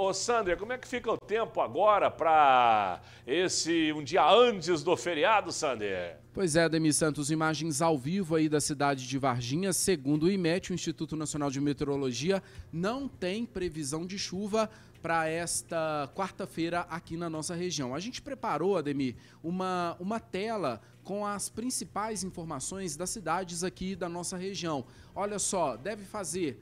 Ô, Sandra, como é que fica o tempo agora para esse um dia antes do feriado, Sander? Pois é, Ademir Santos, imagens ao vivo aí da cidade de Varginha. Segundo o IMET, o Instituto Nacional de Meteorologia, não tem previsão de chuva para esta quarta-feira aqui na nossa região. A gente preparou, Ademir, uma, uma tela com as principais informações das cidades aqui da nossa região. Olha só, deve fazer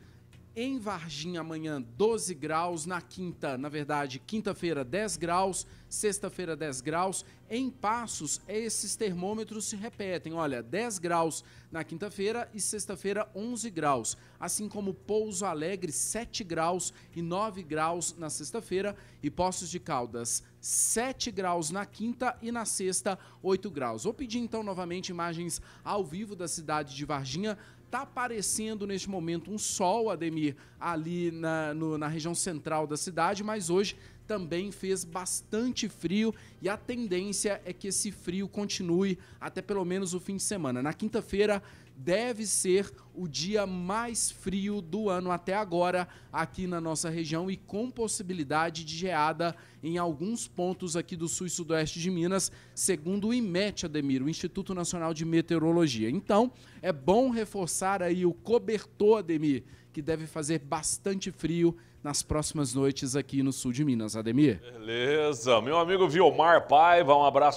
em Varginha, amanhã 12 graus. Na quinta, na verdade, quinta-feira 10 graus. Sexta-feira 10 graus. Em Passos, esses termômetros se repetem. Olha, 10 graus na quinta-feira e sexta-feira 11 graus. Assim como Pouso Alegre, 7 graus e 9 graus na sexta-feira. E Poços de Caldas, 7 graus na quinta e na sexta, 8 graus. Vou pedir então novamente imagens ao vivo da cidade de Varginha Está aparecendo neste momento um sol, Ademir, ali na, no, na região central da cidade, mas hoje também fez bastante frio e a tendência é que esse frio continue até pelo menos o fim de semana. Na quinta-feira deve ser o dia mais frio do ano até agora aqui na nossa região e com possibilidade de geada em alguns pontos aqui do sul e sudoeste de Minas, segundo o IMET, Ademir, o Instituto Nacional de Meteorologia. Então, é bom reforçar aí o cobertor, Ademir, que deve fazer bastante frio nas próximas noites aqui no sul de Minas, Ademir. Beleza, meu amigo Vilmar Paiva, um abraço